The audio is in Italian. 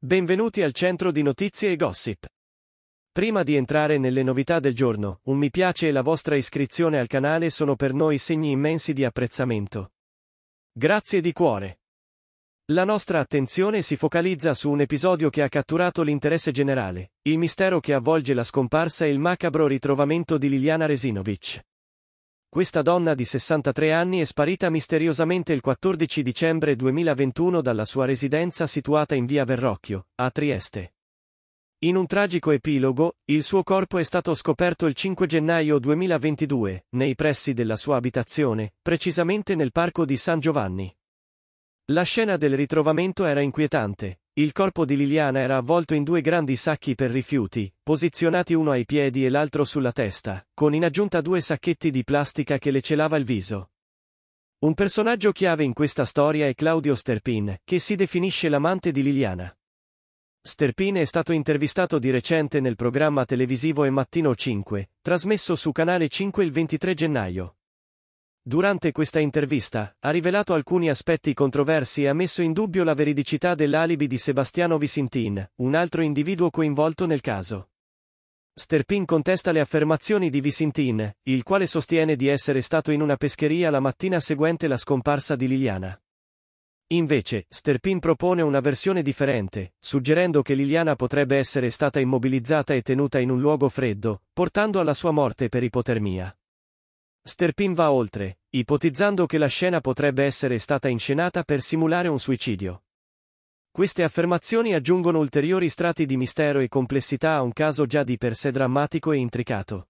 Benvenuti al centro di notizie e gossip. Prima di entrare nelle novità del giorno, un mi piace e la vostra iscrizione al canale sono per noi segni immensi di apprezzamento. Grazie di cuore. La nostra attenzione si focalizza su un episodio che ha catturato l'interesse generale, il mistero che avvolge la scomparsa e il macabro ritrovamento di Liliana Resinovic. Questa donna di 63 anni è sparita misteriosamente il 14 dicembre 2021 dalla sua residenza situata in via Verrocchio, a Trieste. In un tragico epilogo, il suo corpo è stato scoperto il 5 gennaio 2022, nei pressi della sua abitazione, precisamente nel parco di San Giovanni. La scena del ritrovamento era inquietante. Il corpo di Liliana era avvolto in due grandi sacchi per rifiuti, posizionati uno ai piedi e l'altro sulla testa, con in aggiunta due sacchetti di plastica che le celava il viso. Un personaggio chiave in questa storia è Claudio Sterpin, che si definisce l'amante di Liliana. Sterpin è stato intervistato di recente nel programma televisivo E Mattino 5, trasmesso su Canale 5 il 23 gennaio. Durante questa intervista, ha rivelato alcuni aspetti controversi e ha messo in dubbio la veridicità dell'alibi di Sebastiano Visintin, un altro individuo coinvolto nel caso. Sterpin contesta le affermazioni di Visintin, il quale sostiene di essere stato in una pescheria la mattina seguente la scomparsa di Liliana. Invece, Sterpin propone una versione differente, suggerendo che Liliana potrebbe essere stata immobilizzata e tenuta in un luogo freddo, portando alla sua morte per ipotermia. Sterpin va oltre, ipotizzando che la scena potrebbe essere stata inscenata per simulare un suicidio. Queste affermazioni aggiungono ulteriori strati di mistero e complessità a un caso già di per sé drammatico e intricato.